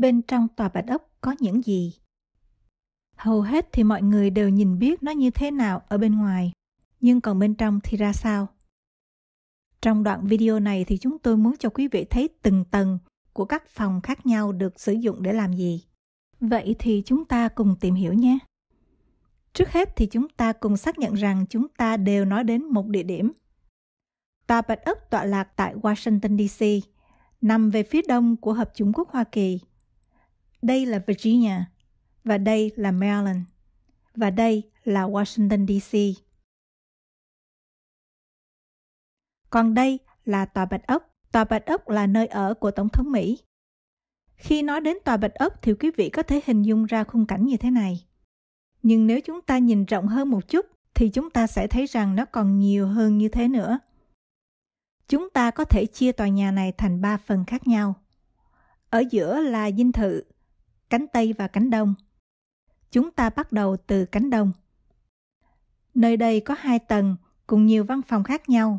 bên trong tòa bạch ốc có những gì. Hầu hết thì mọi người đều nhìn biết nó như thế nào ở bên ngoài, nhưng còn bên trong thì ra sao? Trong đoạn video này thì chúng tôi muốn cho quý vị thấy từng tầng của các phòng khác nhau được sử dụng để làm gì. Vậy thì chúng ta cùng tìm hiểu nhé. Trước hết thì chúng ta cùng xác nhận rằng chúng ta đều nói đến một địa điểm. Tòa Bạch Ốc tọa lạc tại Washington DC, nằm về phía đông của Hợp Chủng Quốc Hoa Kỳ đây là Virginia và đây là Maryland và đây là Washington DC. Còn đây là tòa Bạch Ốc. Tòa Bạch Ốc là nơi ở của Tổng thống Mỹ. Khi nói đến tòa Bạch Ốc thì quý vị có thể hình dung ra khung cảnh như thế này. Nhưng nếu chúng ta nhìn rộng hơn một chút thì chúng ta sẽ thấy rằng nó còn nhiều hơn như thế nữa. Chúng ta có thể chia tòa nhà này thành 3 phần khác nhau. Ở giữa là dinh thự, cánh Tây và cánh Đông. Chúng ta bắt đầu từ cánh Đông. Nơi đây có hai tầng cùng nhiều văn phòng khác nhau.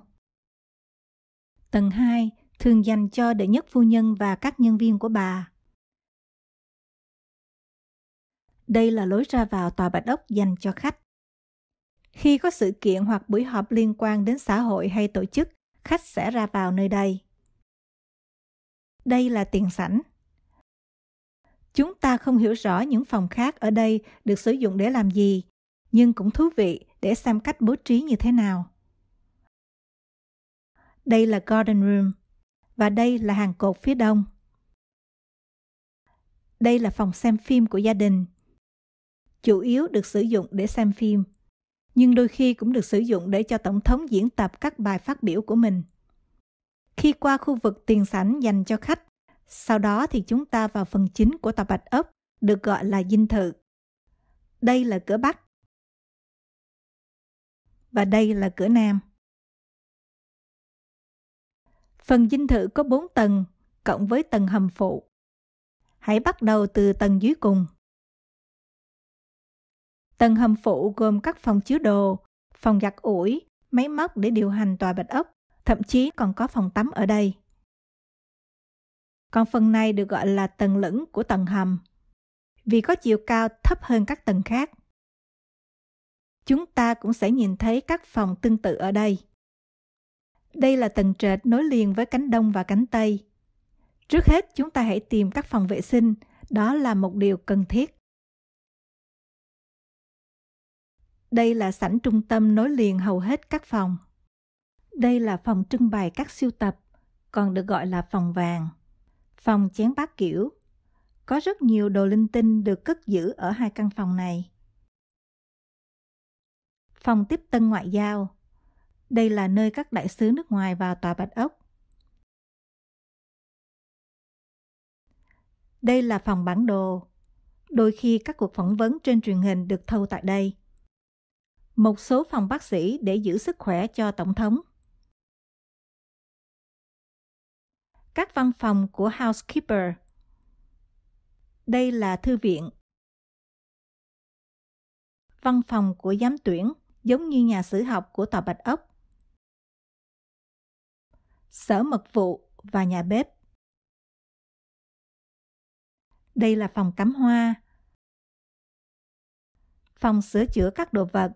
Tầng 2 thường dành cho đệ nhất phu nhân và các nhân viên của bà. Đây là lối ra vào tòa Bạch Ốc dành cho khách. Khi có sự kiện hoặc buổi họp liên quan đến xã hội hay tổ chức, khách sẽ ra vào nơi đây. Đây là tiền sảnh. Chúng ta không hiểu rõ những phòng khác ở đây được sử dụng để làm gì, nhưng cũng thú vị để xem cách bố trí như thế nào. Đây là Garden Room và đây là hàng cột phía đông. Đây là phòng xem phim của gia đình. Chủ yếu được sử dụng để xem phim, nhưng đôi khi cũng được sử dụng để cho tổng thống diễn tập các bài phát biểu của mình. Khi qua khu vực tiền sảnh dành cho khách, sau đó thì chúng ta vào phần chính của tòa bạch ốc, được gọi là dinh thự. Đây là cửa Bắc. Và đây là cửa Nam. Phần dinh thự có 4 tầng, cộng với tầng hầm phụ. Hãy bắt đầu từ tầng dưới cùng. Tầng hầm phụ gồm các phòng chứa đồ, phòng giặt ủi, máy móc để điều hành tòa bạch ốc, thậm chí còn có phòng tắm ở đây còn phần này được gọi là tầng lửng của tầng hầm vì có chiều cao thấp hơn các tầng khác. Chúng ta cũng sẽ nhìn thấy các phòng tương tự ở đây. Đây là tầng trệt nối liền với cánh đông và cánh tây. Trước hết chúng ta hãy tìm các phòng vệ sinh, đó là một điều cần thiết. Đây là sảnh trung tâm nối liền hầu hết các phòng. Đây là phòng trưng bày các siêu tập, còn được gọi là phòng vàng phòng chén bát kiểu. Có rất nhiều đồ linh tinh được cất giữ ở hai căn phòng này. Phòng tiếp tân ngoại giao. Đây là nơi các đại sứ nước ngoài vào tòa Bạch Ốc. Đây là phòng bản đồ. Đôi khi các cuộc phỏng vấn trên truyền hình được thâu tại đây. Một số phòng bác sĩ để giữ sức khỏe cho tổng thống. các văn phòng của housekeeper. Đây là thư viện. Văn phòng của giám tuyển giống như nhà sử học của tòa Bạch Ốc. Sở mật vụ và nhà bếp. Đây là phòng cắm hoa. Phòng sửa chữa các đồ vật.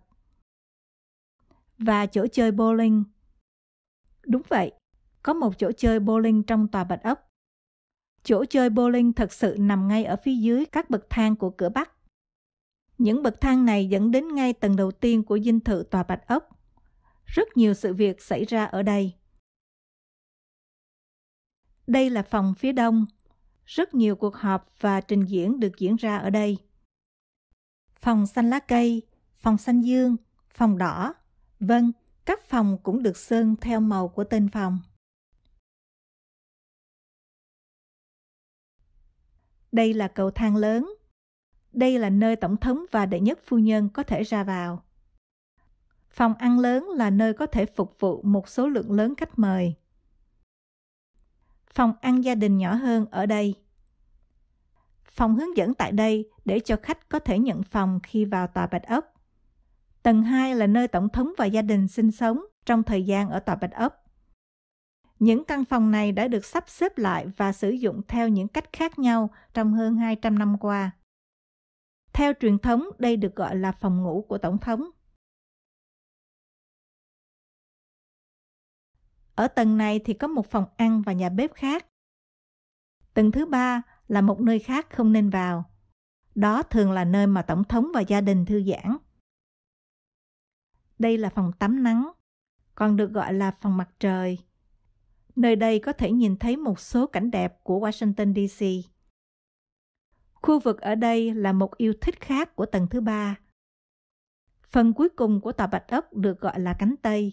Và chỗ chơi bowling. Đúng vậy, có một chỗ chơi bowling trong tòa bạch ốc. Chỗ chơi bowling thật sự nằm ngay ở phía dưới các bậc thang của cửa Bắc. Những bậc thang này dẫn đến ngay tầng đầu tiên của dinh thự tòa bạch ốc. Rất nhiều sự việc xảy ra ở đây. Đây là phòng phía đông. Rất nhiều cuộc họp và trình diễn được diễn ra ở đây. Phòng xanh lá cây, phòng xanh dương, phòng đỏ, vân, các phòng cũng được sơn theo màu của tên phòng. Đây là cầu thang lớn. Đây là nơi tổng thống và đệ nhất phu nhân có thể ra vào. Phòng ăn lớn là nơi có thể phục vụ một số lượng lớn khách mời. Phòng ăn gia đình nhỏ hơn ở đây. Phòng hướng dẫn tại đây để cho khách có thể nhận phòng khi vào tòa Bạch Ốc. Tầng 2 là nơi tổng thống và gia đình sinh sống trong thời gian ở tòa Bạch Ốc. Những căn phòng này đã được sắp xếp lại và sử dụng theo những cách khác nhau trong hơn 200 năm qua. Theo truyền thống, đây được gọi là phòng ngủ của Tổng thống. Ở tầng này thì có một phòng ăn và nhà bếp khác. Tầng thứ ba là một nơi khác không nên vào. Đó thường là nơi mà Tổng thống và gia đình thư giãn. Đây là phòng tắm nắng, còn được gọi là phòng mặt trời Nơi đây có thể nhìn thấy một số cảnh đẹp của Washington DC. Khu vực ở đây là một yêu thích khác của tầng thứ ba. Phần cuối cùng của tòa Bạch Ốc được gọi là cánh Tây.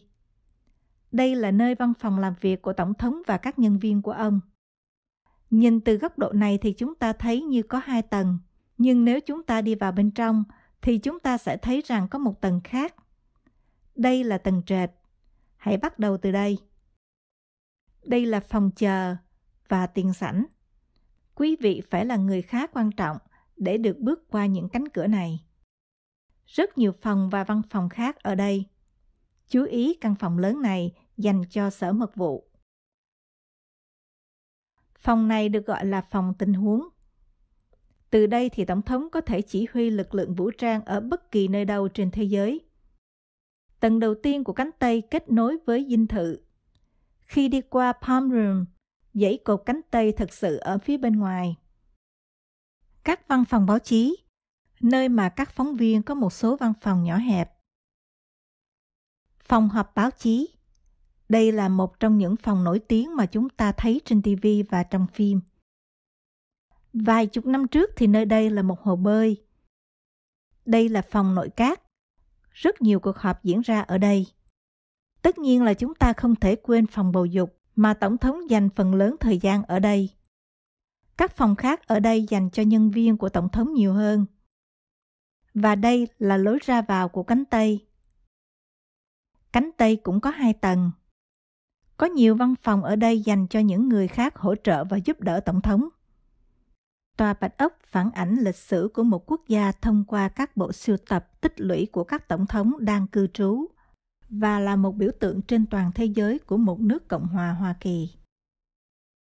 Đây là nơi văn phòng làm việc của Tổng thống và các nhân viên của ông. Nhìn từ góc độ này thì chúng ta thấy như có hai tầng, nhưng nếu chúng ta đi vào bên trong thì chúng ta sẽ thấy rằng có một tầng khác. Đây là tầng trệt. Hãy bắt đầu từ đây. Đây là phòng chờ và tiền sảnh. Quý vị phải là người khá quan trọng để được bước qua những cánh cửa này. Rất nhiều phòng và văn phòng khác ở đây. Chú ý căn phòng lớn này dành cho sở mật vụ. Phòng này được gọi là phòng tình huống. Từ đây thì Tổng thống có thể chỉ huy lực lượng vũ trang ở bất kỳ nơi đâu trên thế giới. Tầng đầu tiên của cánh tay kết nối với dinh thự khi đi qua Palm Room, dãy cột cánh Tây thực sự ở phía bên ngoài. Các văn phòng báo chí, nơi mà các phóng viên có một số văn phòng nhỏ hẹp. Phòng họp báo chí Đây là một trong những phòng nổi tiếng mà chúng ta thấy trên TV và trong phim. Vài chục năm trước thì nơi đây là một hồ bơi. Đây là phòng nội các. Rất nhiều cuộc họp diễn ra ở đây. Tất nhiên là chúng ta không thể quên phòng bầu dục mà Tổng thống dành phần lớn thời gian ở đây. Các phòng khác ở đây dành cho nhân viên của Tổng thống nhiều hơn. Và đây là lối ra vào của cánh Tây. Cánh Tây cũng có hai tầng. Có nhiều văn phòng ở đây dành cho những người khác hỗ trợ và giúp đỡ Tổng thống. Tòa Bạch Ốc phản ảnh lịch sử của một quốc gia thông qua các bộ sưu tập tích lũy của các tổng thống đang cư trú và là một biểu tượng trên toàn thế giới của một nước Cộng hòa Hoa Kỳ.